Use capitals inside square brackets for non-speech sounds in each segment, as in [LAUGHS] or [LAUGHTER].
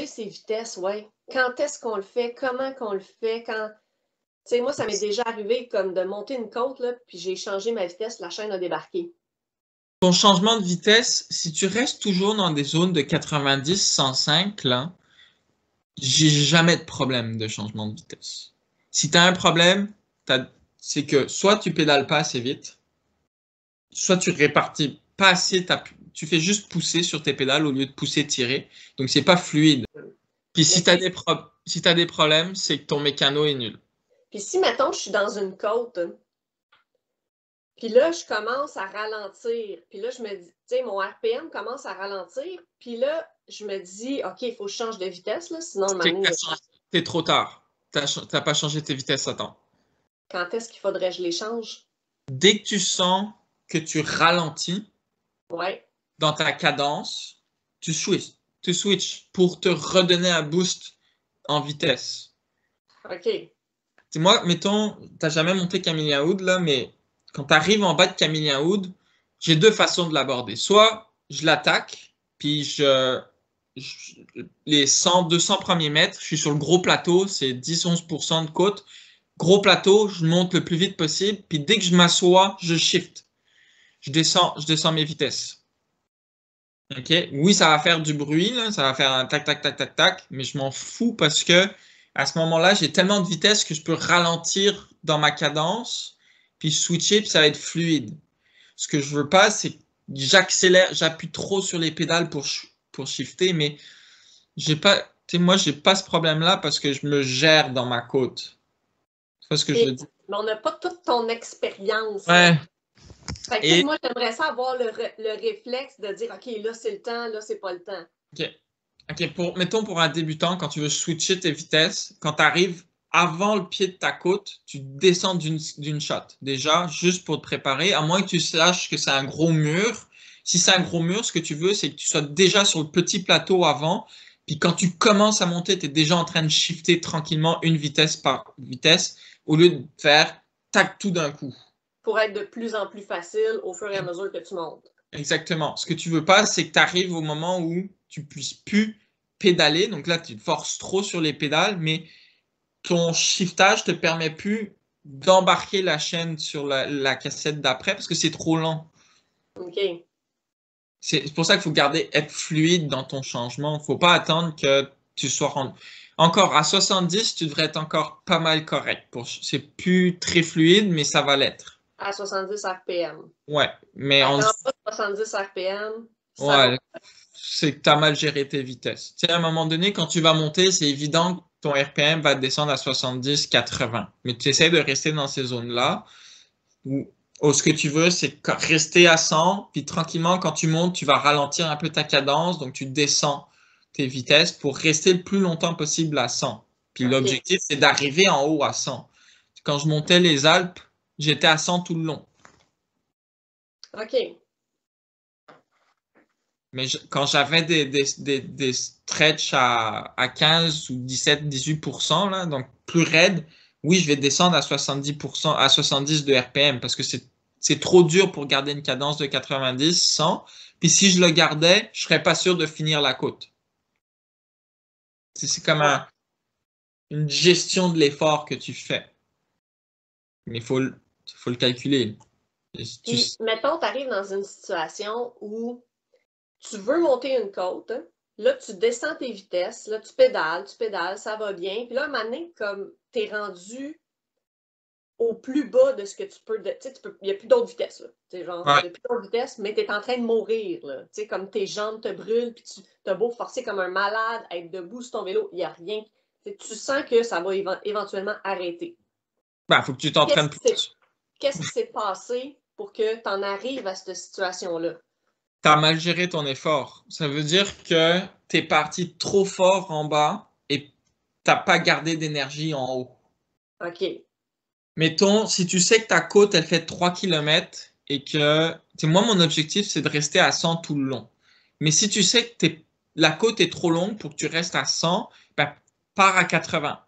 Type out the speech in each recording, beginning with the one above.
ses vitesses, ouais. Quand est-ce qu'on le fait? Comment qu'on le fait? Quand... Tu sais, moi, ça m'est déjà arrivé comme de monter une côte, là, puis j'ai changé ma vitesse, la chaîne a débarqué. Ton changement de vitesse, si tu restes toujours dans des zones de 90-105, j'ai jamais de problème de changement de vitesse. Si tu as un problème, c'est que soit tu pédales pas assez vite, soit tu répartis pas assez ta, tu fais juste pousser sur tes pédales au lieu de pousser tirer. Donc c'est pas fluide. Puis si tu as, des problèmes, c'est que ton mécano est nul. Puis si, mettons, je suis dans une côte, puis là, je commence à ralentir. Puis là, je me dis, tu sais, mon RPM commence à ralentir. Puis là, je me dis, OK, il faut que je change de vitesse, là, sinon le T'es es trop tard. n'as pas changé tes vitesses à temps. Quand est-ce qu'il faudrait que je les change? Dès que tu sens que tu ralentis, ouais dans ta cadence, tu switches, tu switch pour te redonner un boost en vitesse. OK. moi mettons, t'as jamais monté Camille Hood là, mais quand tu arrives en bas de Camille Hood, j'ai deux façons de l'aborder. Soit je l'attaque, puis je, les 100, 200 premiers mètres, je suis sur le gros plateau, c'est 10-11% de côte. Gros plateau, je monte le plus vite possible, puis dès que je m'assois, je shift. Je descends, je descends mes vitesses. OK. Oui, ça va faire du bruit, ça va faire un tac, tac, tac, tac, tac, mais je m'en fous parce que à ce moment-là, j'ai tellement de vitesse que je peux ralentir dans ma cadence, puis switcher, puis ça va être fluide. Ce que je veux pas, c'est que j'accélère, j'appuie trop sur les pédales pour, pour shifter, mais j'ai pas, moi, j'ai pas ce problème-là parce que je me gère dans ma côte. C'est ce que je veux dire. Mais on n'a pas toute ton expérience. Ouais moi, j'aimerais ça avoir le, réflexe de dire OK, là, c'est le temps, là, c'est pas le temps. OK. OK. Pour, mettons pour un débutant, quand tu veux switcher tes vitesses, quand tu arrives avant le pied de ta côte, tu descends d'une shot. Déjà, juste pour te préparer, à moins que tu saches que c'est un gros mur. Si c'est un gros mur, ce que tu veux, c'est que tu sois déjà sur le petit plateau avant. Puis quand tu commences à monter, tu es déjà en train de shifter tranquillement une vitesse par vitesse au lieu de faire tac tout d'un coup pour être de plus en plus facile au fur et à mesure que tu montes. Exactement. Ce que tu veux pas, c'est que tu arrives au moment où tu puisses plus pédaler. Donc là, tu te forces trop sur les pédales, mais ton shiftage te permet plus d'embarquer la chaîne sur la, cassette d'après parce que c'est trop lent. OK. C'est pour ça qu'il faut garder être fluide dans ton changement. Il ne faut pas attendre que tu sois rendu. Encore à 70, tu devrais être encore pas mal correct. Pour... C'est plus très fluide, mais ça va l'être à 70 RPM. Ouais, mais on. 70 RPM. Ouais, c'est que tu as mal géré tes vitesses. Tu sais, à un moment donné, quand tu vas monter, c'est évident que ton RPM va descendre à 70-80. Mais tu essaies de rester dans ces zones-là où, ce que tu veux, c'est rester à 100, puis tranquillement, quand tu montes, tu vas ralentir un peu ta cadence, donc tu descends tes vitesses pour rester le plus longtemps possible à 100. Puis l'objectif, c'est d'arriver en haut à 100. Quand je montais les Alpes, J'étais à 100 tout le long. OK. Mais quand j'avais des, des, des, des, stretches à, à, 15 ou 17, 18 là, donc plus raide, oui, je vais descendre à 70 à 70 de RPM parce que c'est trop dur pour garder une cadence de 90, 100. Puis si je le gardais, je serais pas sûr de finir la côte. C'est comme un, une gestion de l'effort que tu fais. Mais il faut, il faut le calculer. Maintenant, tu... mettons, tu arrives dans une situation où tu veux monter une côte, là, tu descends tes vitesses, là, tu pédales, tu pédales, ça va bien. Puis là, à un moment donné, comme tu es rendu au plus bas de ce que tu peux. tu peux il n'y a plus d'autres vitesses. Là. sais, genre, il n'y a plus d'autres vitesses, mais tu es en train de mourir. Là. sais, comme tes jambes te brûlent, puis tu as beau forcer comme un malade, à être debout sur ton vélo, il n'y a rien. tu sens que ça va éventuellement arrêter. Il ben, faut que tu t'entraînes plus qu'est-ce qui s'est passé pour que tu en arrives à cette situation-là? Tu as mal géré ton effort. Ça veut dire que tu es parti trop fort en bas et t'as pas gardé d'énergie en haut. OK. Mettons, si tu sais que ta côte, elle fait 3 km et que. Moi, mon objectif, c'est de rester à 100 tout le long. Mais si tu sais que la côte est trop longue pour que tu restes à 100, ben, pars à 80.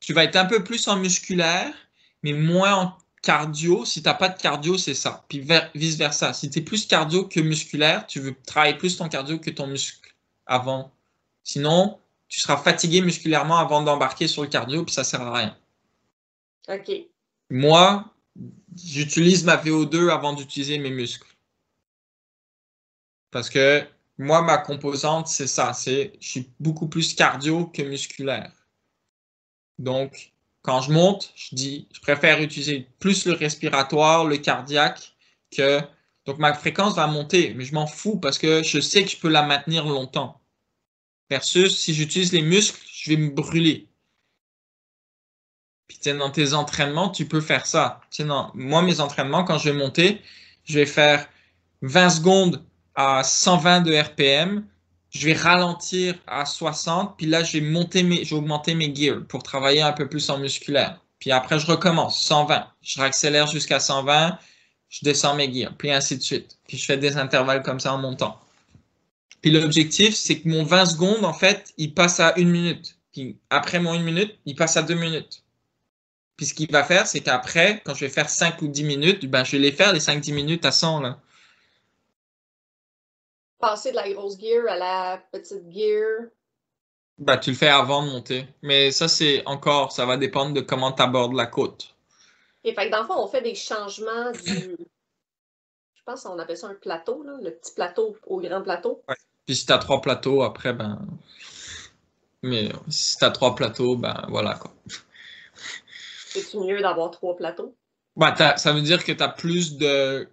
Tu vas être un peu plus en musculaire, mais moins en cardio, si tu n'as pas de cardio, c'est ça. Puis vice-versa. Si tu es plus cardio que musculaire, tu veux travailler plus ton cardio que ton muscle avant. Sinon, tu seras fatigué musculairement avant d'embarquer sur le cardio, puis ça sert à rien. OK. Moi, j'utilise ma VO2 avant d'utiliser mes muscles. Parce que moi, ma composante, c'est ça. C'est, je suis beaucoup plus cardio que musculaire. Donc, quand je monte, je dis, je préfère utiliser plus le respiratoire, le cardiaque que. Donc ma fréquence va monter, mais je m'en fous parce que je sais que je peux la maintenir longtemps. Versus si j'utilise les muscles, je vais me brûler. Puis dans tes entraînements, tu peux faire ça. Tiens, moi, mes entraînements, quand je vais monter, je vais faire 20 secondes à 120 de RPM, je vais ralentir à 60, puis là, je vais, monter mes, je vais mes gears pour travailler un peu plus en musculaire. Puis après, je recommence, 120. Je raccélère jusqu'à 120, je descends mes gears, puis ainsi de suite. Puis je fais des intervalles comme ça en montant. Puis l'objectif, c'est que mon 20 secondes, en fait, il passe à une minute. Puis après mon une minute, il passe à deux minutes. Puis ce qu'il va faire, c'est qu'après, quand je vais faire 5 ou 10 minutes, ben, je vais les faire les 5-10 minutes à 100. Là passer de la grosse gear à la petite gear? Ben, tu le fais avant de monter. Mais ça, c'est encore, ça va dépendre de comment tu abordes la côte. Et fait que dans le fond, on fait des changements du. Je pense qu'on appelle ça un plateau, là, le petit plateau au grand plateau. Ouais. Puis si tu as trois plateaux, après, ben. Mais si tu as trois plateaux, ben voilà quoi. C'est-tu mieux d'avoir trois plateaux? Ben, ça veut dire que tu as plus de.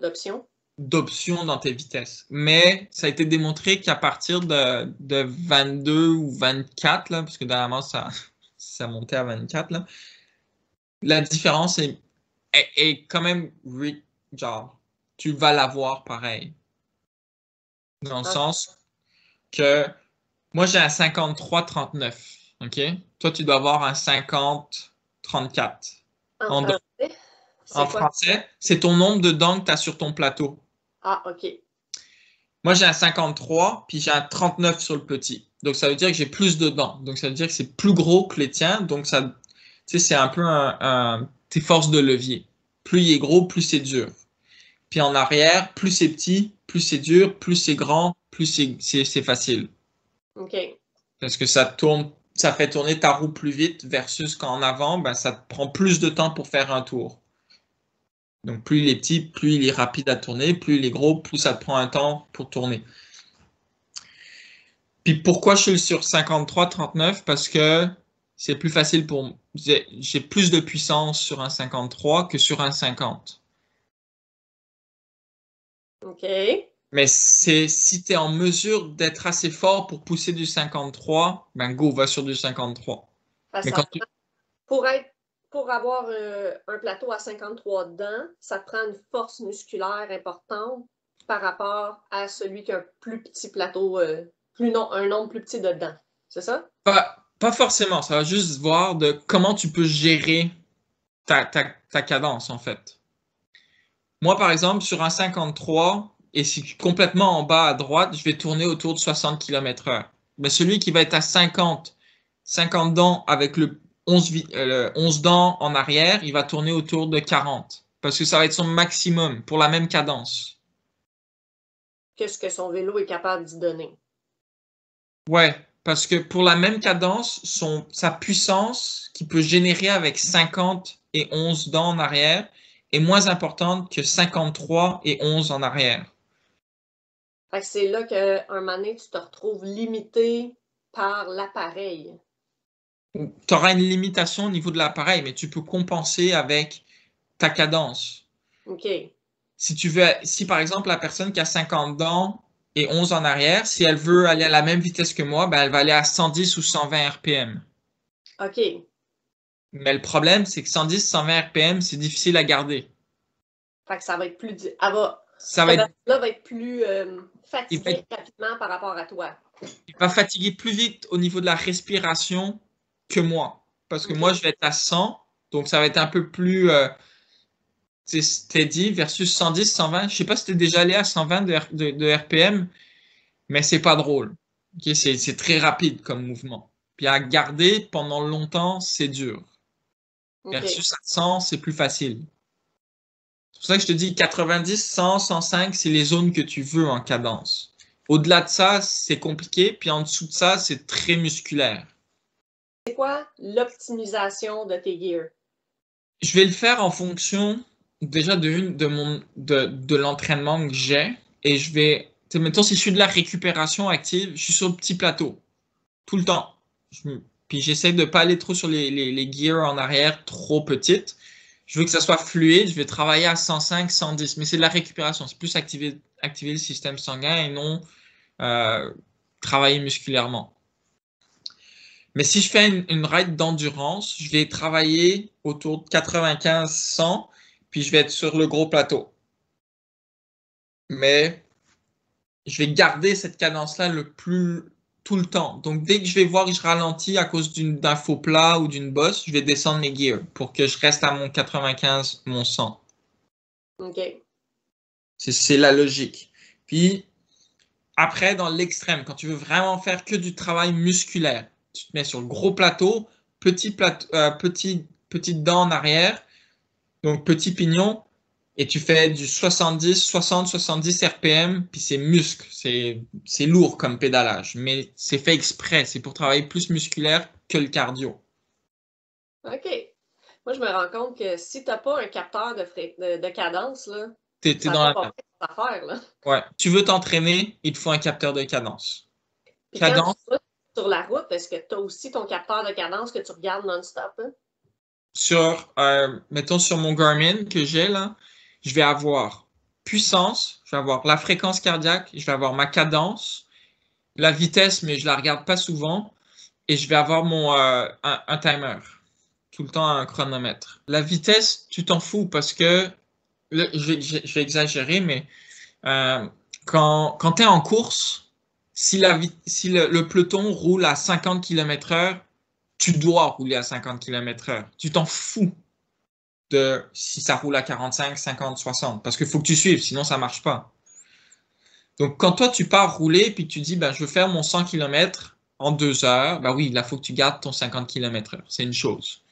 D'options d'options dans tes vitesses. Mais ça a été démontré qu'à partir de, 22 ou 24, là, parce que dernièrement, ça, [LAUGHS] ça montait à 24, là, la différence est, quand même, genre, tu vas l'avoir pareil. Dans le ah. sens que moi, j'ai un 53-39, OK? Toi, tu dois avoir un 50-34. En, en français, c'est ton nombre de dents que tu as sur ton plateau. Ah, OK. Moi, j'ai un 53, puis j'ai un 39 sur le petit. Donc, ça veut dire que j'ai plus de dents. Donc, ça veut dire que c'est plus gros que les tiens. Donc, ça, tu sais, c'est un peu un, tes forces de levier. Plus il est gros, plus c'est dur. Puis en arrière, plus c'est petit, plus c'est dur, plus c'est grand, plus c'est facile. OK. Parce que ça tourne, ça fait tourner ta roue plus vite versus qu'en avant, ben, ça prend plus de temps pour faire un tour. Donc plus il est petit, plus il est rapide à tourner, plus il est gros, plus ça te prend un temps pour tourner. Puis pourquoi je suis sur 53-39 Parce que c'est plus facile pour j'ai plus de puissance sur un 53 que sur un 50. OK. Mais c'est si tu es en mesure d'être assez fort pour pousser du 53, ben go, va sur du 53. Mais Pour être pour avoir euh, un plateau à 53 dents, ça prend une force musculaire importante par rapport à celui qui a un plus petit plateau, euh, plus non, un nombre plus petit de dents. C'est ça? Pas, forcément. Ça va juste voir de comment tu peux gérer ta, ta, ta cadence, en fait. Moi, par exemple, sur un 53, et si complètement en bas à droite, je vais tourner autour de 60 km/h. Mais celui qui va être à 50, 50 dents avec le 11, euh, dents en arrière, il va tourner autour de 40 parce que ça va être son maximum pour la même cadence. Qu'est-ce que son vélo est capable d'y donner? Ouais, parce que pour la même cadence, sa puissance qu'il peut générer avec 50 et 11 dents en arrière est moins importante que 53 et 11 en arrière. c'est là qu'un moment tu te retrouves limité par l'appareil tu auras une limitation au niveau de l'appareil, mais tu peux compenser avec ta cadence. OK. Si tu veux, si par exemple la personne qui a 50 dents et 11 en arrière, si elle veut aller à la même vitesse que moi, ben, elle va aller à 110 ou 120 RPM. OK. Mais le problème, c'est que 110, 120 RPM, c'est difficile à garder. Fait que ça va être plus. Elle ah, bah, va, ça va être... plus euh, fatiguée rapidement par rapport à toi. Elle va fatiguer plus vite au niveau de la respiration que moi. Parce que moi, je vais être à 100, donc ça va être un peu plus t'es euh, steady versus 110, 120. Je sais pas si tu es déjà allé à 120 de, RPM, mais c'est pas drôle. c'est très rapide comme mouvement. Puis à garder pendant longtemps, c'est dur. Versus 100, c'est plus facile. C'est pour ça que je te dis 90, 100, 105, c'est les zones que tu veux en cadence. Au-delà de ça, c'est compliqué. Puis en dessous de ça, c'est très musculaire c'est quoi l'optimisation de tes gears? Je vais le faire en fonction déjà de de de, l'entraînement que j'ai et je vais mettons si je suis de la récupération active, je suis sur le petit plateau tout le temps. puis j'essaie de ne pas aller trop sur les, gears en arrière trop petites. Je veux que ça soit fluide, je vais travailler à 105, 110, mais c'est de la récupération, c'est plus activer, activer le système sanguin et non euh, travailler musculairement. Mais si je fais une, ride d'endurance, je vais travailler autour de 95-100, puis je vais être sur le gros plateau. Mais je vais garder cette cadence-là le plus tout le temps. Donc dès que je vais voir que je ralentis à cause d'un faux plat ou d'une bosse, je vais descendre mes gears pour que je reste à mon 95, mon 100. OK. C'est la logique. Puis après, dans l'extrême, quand tu veux vraiment faire que du travail musculaire, tu te mets sur le gros plateau, euh, petit petite dent en arrière, donc petit pignon, et tu fais du 70, 60, 70 RPM, puis c'est muscle, c'est lourd comme pédalage, mais c'est fait exprès, c'est pour travailler plus musculaire que le cardio. OK. Moi, je me rends compte que si tu n'as pas un capteur de, cadence, là, dans affaire, Tu veux t'entraîner, il te faut un capteur de cadence. cadence sur la route, est-ce que tu as aussi ton capteur de cadence que tu regardes non-stop? Hein? Sur, euh, mettons sur mon Garmin que j'ai là, je vais avoir puissance, je vais avoir la fréquence cardiaque, je vais avoir ma cadence, la vitesse, mais je la regarde pas souvent, et je vais avoir mon euh, un, timer, tout le temps un chronomètre. La vitesse, tu t'en fous parce que, je, vais exagérer, mais euh, quand, quand tu es en course, si, le, peloton roule à 50 km/h, tu dois rouler à 50 km/h. Tu t'en fous de si ça roule à 45, 50, 60, parce qu'il faut que tu suives, sinon ça ne marche pas. Donc quand toi tu pars rouler, puis tu dis, ben, je veux faire mon 100 km en deux heures, ben oui, là, il faut que tu gardes ton 50 km/h, c'est une chose.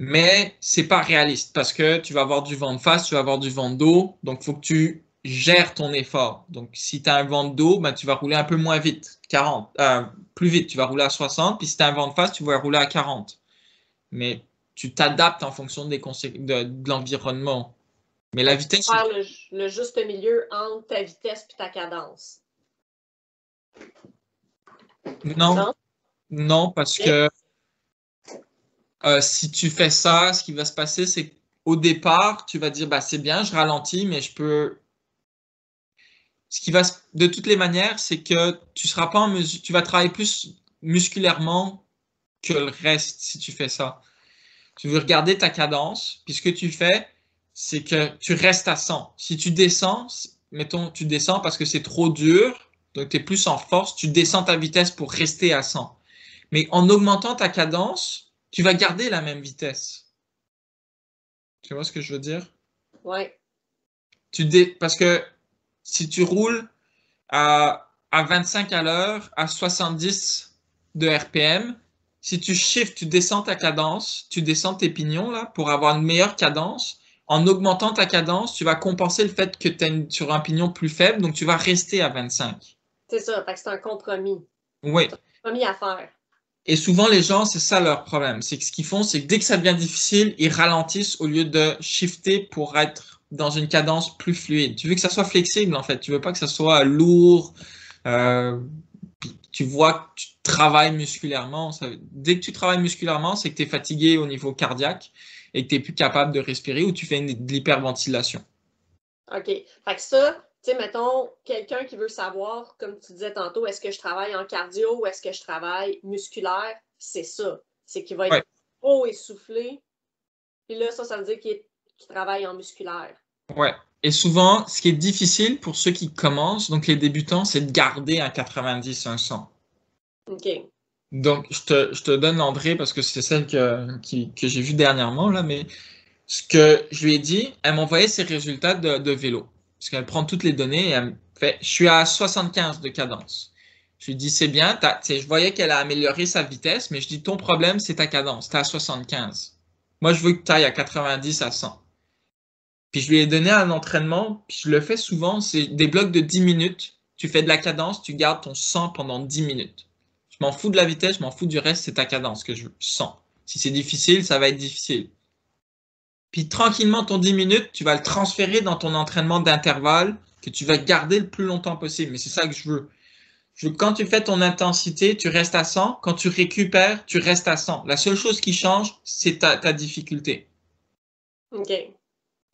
Mais c'est pas réaliste parce que tu vas avoir du vent de face, tu vas avoir du vent d'eau, donc faut que tu gère ton effort. Donc, si tu as un vent dos, ben, tu vas rouler un peu moins vite, 40, euh, plus vite, tu vas rouler à 60. Puis si tu as un vent de face, tu vas rouler à 40. Mais tu t'adaptes en fonction des de, de l'environnement. Mais la vitesse. Faire le, juste milieu entre ta vitesse et ta cadence. Non. Non, parce que euh, si tu fais ça, ce qui va se passer, c'est qu'au départ, tu vas dire bah, c'est bien, je ralentis, mais je peux ce qui va de toutes les manières, c'est que tu seras pas en mesure, tu vas travailler plus musculairement que le reste si tu fais ça. Tu veux regarder ta cadence, Puisque ce que tu fais, c'est que tu restes à 100. Si tu descends, mettons, tu descends parce que c'est trop dur, donc tu es plus en force, tu descends ta vitesse pour rester à 100. Mais en augmentant ta cadence, tu vas garder la même vitesse. Tu vois ce que je veux dire? Ouais. Tu Parce que si tu roules à, à 25 à l'heure, à 70 de RPM, si tu shifts, tu descends ta cadence, tu descends tes pignons là pour avoir une meilleure cadence. En augmentant ta cadence, tu vas compenser le fait que tu es sur un pignon plus faible, donc tu vas rester à 25. C'est ça, c'est un compromis. Oui. un compromis à faire. Et souvent, les gens, c'est ça leur problème. C'est que ce qu'ils font, c'est que dès que ça devient difficile, ils ralentissent au lieu de shifter pour être dans une cadence plus fluide. Tu veux que ça soit flexible, en fait. Tu veux pas que ça soit lourd. Euh, tu vois que tu travailles musculairement. dès que tu travailles musculairement, c'est que tu es fatigué au niveau cardiaque et que tu n'es plus capable de respirer ou tu fais une, de l'hyperventilation. OK. Fait que ça, tu sais, mettons, quelqu'un qui veut savoir, comme tu disais tantôt, est-ce que je travaille en cardio ou est-ce que je travaille musculaire, c'est ça. C'est qu'il va être essoufflé. Puis là, ça, ça veut dire qu'il travaille en musculaire. Ouais. Et souvent, ce qui est difficile pour ceux qui commencent, donc les débutants, c'est de garder un 90, un 100. OK. Donc, je te, je te donne André parce que c'est celle que, qui, que j'ai vue dernièrement, là, mais ce que je lui ai dit, elle m'envoyait ses résultats de, vélo. Parce qu'elle prend toutes les données et elle me fait Je suis à 75 de cadence. Je lui dis C'est bien, je voyais qu'elle a amélioré sa vitesse, mais je dis Ton problème, c'est ta cadence, tu à 75. Moi, je veux que tu ailles à 90 à 100. Puis je lui ai donné un entraînement, puis je le fais souvent, c'est des blocs de 10 minutes. Tu fais de la cadence, tu gardes ton 100 pendant 10 minutes. Je m'en fous de la vitesse, je m'en fous du reste, c'est ta cadence que je sens. Si c'est difficile, ça va être difficile. Puis tranquillement, ton 10 minutes, tu vas le transférer dans ton entraînement d'intervalle que tu vas garder le plus longtemps possible. Mais c'est ça que je veux. je veux. Quand tu fais ton intensité, tu restes à 100. Quand tu récupères, tu restes à 100. La seule chose qui change, c'est ta, ta difficulté. OK.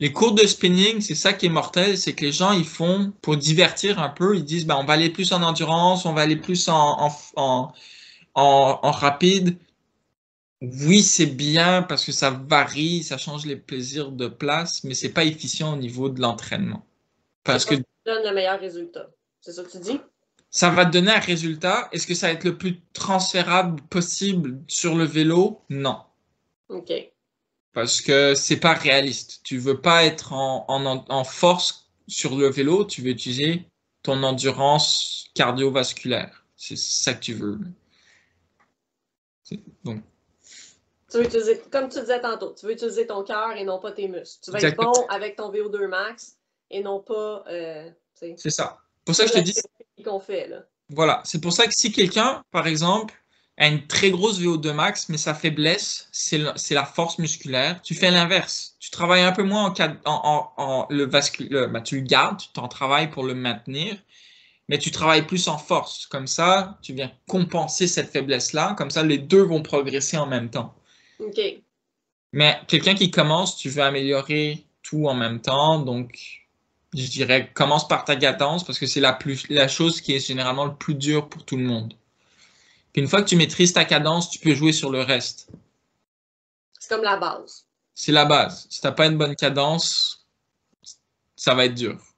Les cours de spinning, c'est ça qui est mortel, c'est que les gens, ils font pour divertir un peu, ils disent, bah on va aller plus en endurance, on va aller plus en, en, en, rapide. Oui, c'est bien parce que ça varie, ça change les plaisirs de place, mais c'est pas efficient au niveau de l'entraînement. Parce que. Ça donne le meilleur résultat. C'est ça que tu dis? Ça va te donner un résultat. Est-ce que ça va être le plus transférable possible sur le vélo? Non. OK parce que c'est pas réaliste. Tu veux pas être en, en, en, force sur le vélo, tu veux utiliser ton endurance cardiovasculaire. C'est ça que tu veux. Bon. Tu veux utiliser, comme tu disais tantôt, tu veux utiliser ton cœur et non pas tes muscles. Tu vas être bon avec ton VO2 max et non pas. Euh, c'est ça. Pour ça que je te dis. qu'on fait là. Voilà. C'est pour ça que si quelqu'un, par exemple, a une très grosse VO2 max, mais sa faiblesse, c'est la force musculaire. Tu fais l'inverse. Tu travailles un peu moins en, en, en, le bah, tu le gardes, tu t'en travailles pour le maintenir, mais tu travailles plus en force. Comme ça, tu viens compenser cette faiblesse-là. Comme ça, les deux vont progresser en même temps. OK. Mais quelqu'un qui commence, tu veux améliorer tout en même temps. Donc, je dirais, commence par ta cadence parce que c'est la, la chose qui est généralement le plus dur pour tout le monde une fois que tu maîtrises ta cadence, tu peux jouer sur le reste. C'est comme la base. C'est la base. Si tu n'as pas une bonne cadence, ça va être dur.